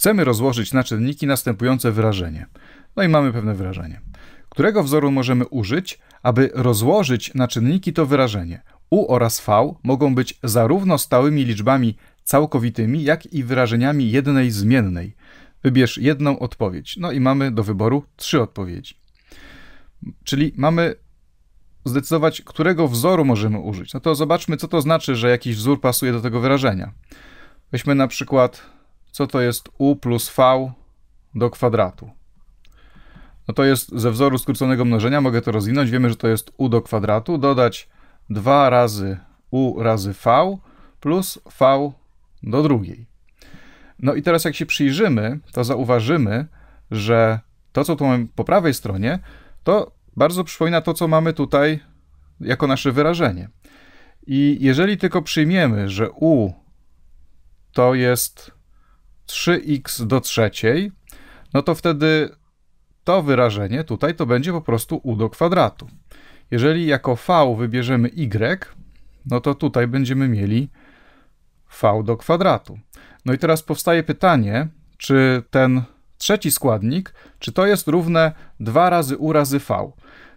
Chcemy rozłożyć na czynniki następujące wyrażenie. No i mamy pewne wyrażenie. Którego wzoru możemy użyć, aby rozłożyć na czynniki to wyrażenie? U oraz V mogą być zarówno stałymi liczbami całkowitymi, jak i wyrażeniami jednej zmiennej. Wybierz jedną odpowiedź. No i mamy do wyboru trzy odpowiedzi. Czyli mamy zdecydować, którego wzoru możemy użyć. No to zobaczmy, co to znaczy, że jakiś wzór pasuje do tego wyrażenia. Weźmy na przykład co to jest u plus v do kwadratu. No to jest ze wzoru skróconego mnożenia, mogę to rozwinąć, wiemy, że to jest u do kwadratu, dodać 2 razy u razy v plus v do drugiej. No i teraz jak się przyjrzymy, to zauważymy, że to, co tu mamy po prawej stronie, to bardzo przypomina to, co mamy tutaj jako nasze wyrażenie. I jeżeli tylko przyjmiemy, że u to jest 3x do trzeciej, no to wtedy to wyrażenie tutaj to będzie po prostu u do kwadratu. Jeżeli jako v wybierzemy y, no to tutaj będziemy mieli v do kwadratu. No i teraz powstaje pytanie, czy ten trzeci składnik, czy to jest równe 2 razy u razy v.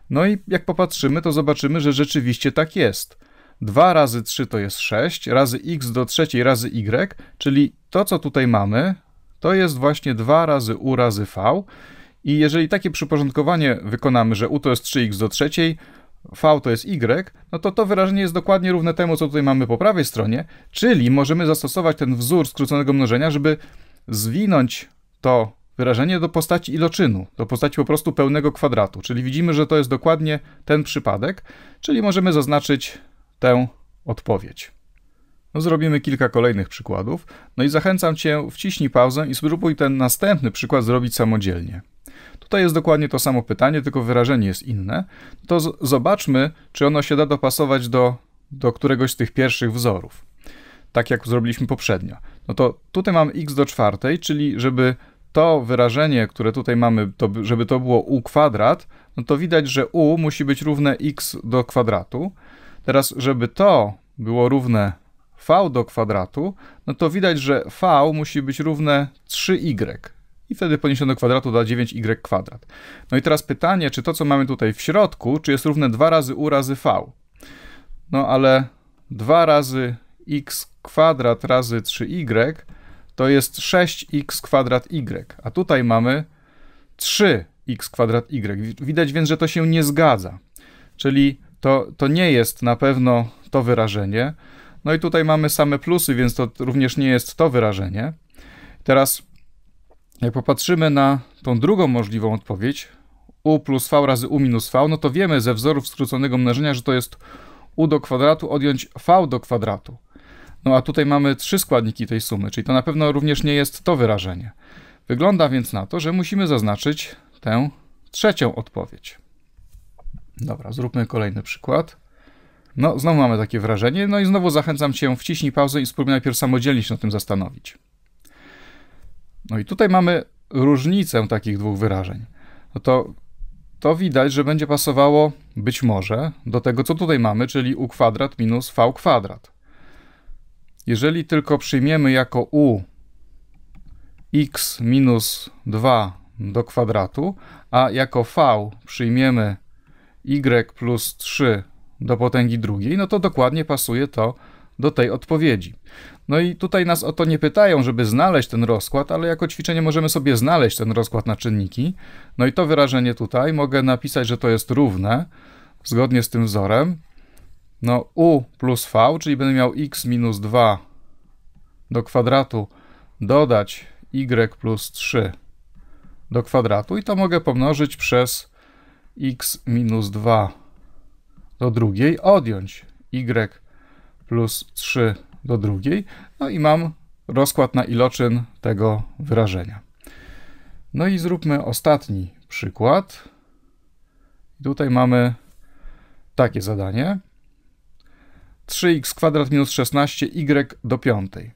No i jak popatrzymy, to zobaczymy, że rzeczywiście tak jest. 2 razy 3 to jest 6, razy x do trzeciej razy y, czyli to, co tutaj mamy, to jest właśnie 2 razy u razy v. I jeżeli takie przyporządkowanie wykonamy, że u to jest 3x do trzeciej, v to jest y, no to to wyrażenie jest dokładnie równe temu, co tutaj mamy po prawej stronie, czyli możemy zastosować ten wzór skróconego mnożenia, żeby zwinąć to wyrażenie do postaci iloczynu, do postaci po prostu pełnego kwadratu. Czyli widzimy, że to jest dokładnie ten przypadek, czyli możemy zaznaczyć tę odpowiedź. No, zrobimy kilka kolejnych przykładów. No i zachęcam Cię, wciśnij pauzę i spróbuj ten następny przykład zrobić samodzielnie. Tutaj jest dokładnie to samo pytanie, tylko wyrażenie jest inne. To zobaczmy, czy ono się da dopasować do, do któregoś z tych pierwszych wzorów. Tak jak zrobiliśmy poprzednio. No to tutaj mam x do czwartej, czyli żeby to wyrażenie, które tutaj mamy, to, żeby to było u kwadrat, no to widać, że u musi być równe x do kwadratu. Teraz, żeby to było równe v do kwadratu, no to widać, że v musi być równe 3y. Y. I wtedy poniesione do kwadratu da 9y kwadrat. No i teraz pytanie, czy to, co mamy tutaj w środku, czy jest równe 2 razy u razy v? No ale 2 razy x kwadrat razy 3y y to jest 6x kwadrat y, a tutaj mamy 3x kwadrat y. Widać więc, że to się nie zgadza. Czyli to, to nie jest na pewno to wyrażenie. No i tutaj mamy same plusy, więc to również nie jest to wyrażenie. Teraz, jak popatrzymy na tą drugą możliwą odpowiedź, u plus v razy u minus v, no to wiemy ze wzorów skróconego mnożenia, że to jest u do kwadratu odjąć v do kwadratu. No a tutaj mamy trzy składniki tej sumy, czyli to na pewno również nie jest to wyrażenie. Wygląda więc na to, że musimy zaznaczyć tę trzecią odpowiedź. Dobra, zróbmy kolejny przykład. No, znowu mamy takie wrażenie, no i znowu zachęcam Cię, wciśnij pauzę i spróbuj najpierw samodzielnie się na tym zastanowić. No i tutaj mamy różnicę takich dwóch wyrażeń. No to, to widać, że będzie pasowało być może do tego, co tutaj mamy, czyli u kwadrat minus v kwadrat. Jeżeli tylko przyjmiemy jako u x minus 2 do kwadratu, a jako v przyjmiemy y plus 3 do potęgi drugiej, no to dokładnie pasuje to do tej odpowiedzi. No i tutaj nas o to nie pytają, żeby znaleźć ten rozkład, ale jako ćwiczenie możemy sobie znaleźć ten rozkład na czynniki. No i to wyrażenie tutaj mogę napisać, że to jest równe, zgodnie z tym wzorem. No u plus v, czyli będę miał x minus 2 do kwadratu dodać y plus 3 do kwadratu i to mogę pomnożyć przez x minus 2 do drugiej, odjąć y plus 3 do drugiej, no i mam rozkład na iloczyn tego wyrażenia. No i zróbmy ostatni przykład. Tutaj mamy takie zadanie. 3x kwadrat minus 16y do piątej.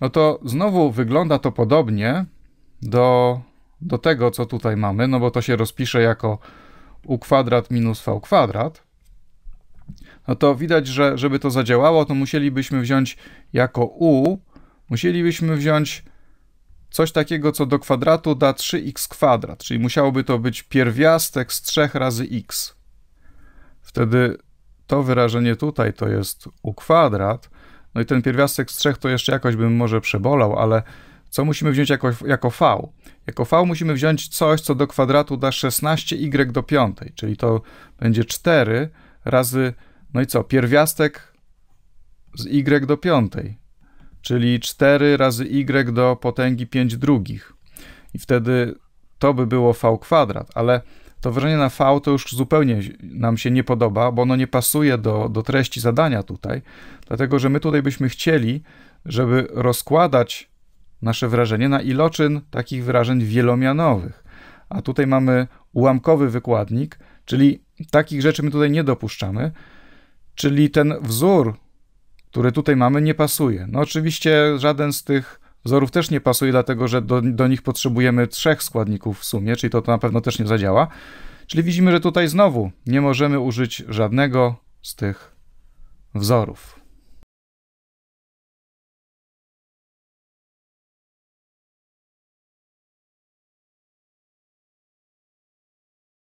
No to znowu wygląda to podobnie do, do tego, co tutaj mamy, no bo to się rozpisze jako u kwadrat minus v kwadrat, no to widać, że żeby to zadziałało, to musielibyśmy wziąć jako u, musielibyśmy wziąć coś takiego, co do kwadratu da 3x kwadrat, czyli musiałoby to być pierwiastek z 3 razy x. Wtedy to wyrażenie tutaj to jest u kwadrat, no i ten pierwiastek z 3 to jeszcze jakoś bym może przebolał, ale co musimy wziąć jako, jako V? Jako V musimy wziąć coś, co do kwadratu da 16y do piątej, czyli to będzie 4 razy, no i co, pierwiastek z y do piątej, czyli 4 razy y do potęgi 5 drugich. I wtedy to by było V kwadrat, ale to wyrażenie na V to już zupełnie nam się nie podoba, bo ono nie pasuje do, do treści zadania tutaj, dlatego że my tutaj byśmy chcieli, żeby rozkładać nasze wrażenie na iloczyn takich wrażeń wielomianowych. A tutaj mamy ułamkowy wykładnik, czyli takich rzeczy my tutaj nie dopuszczamy, czyli ten wzór, który tutaj mamy, nie pasuje. No oczywiście żaden z tych wzorów też nie pasuje, dlatego że do, do nich potrzebujemy trzech składników w sumie, czyli to, to na pewno też nie zadziała. Czyli widzimy, że tutaj znowu nie możemy użyć żadnego z tych wzorów.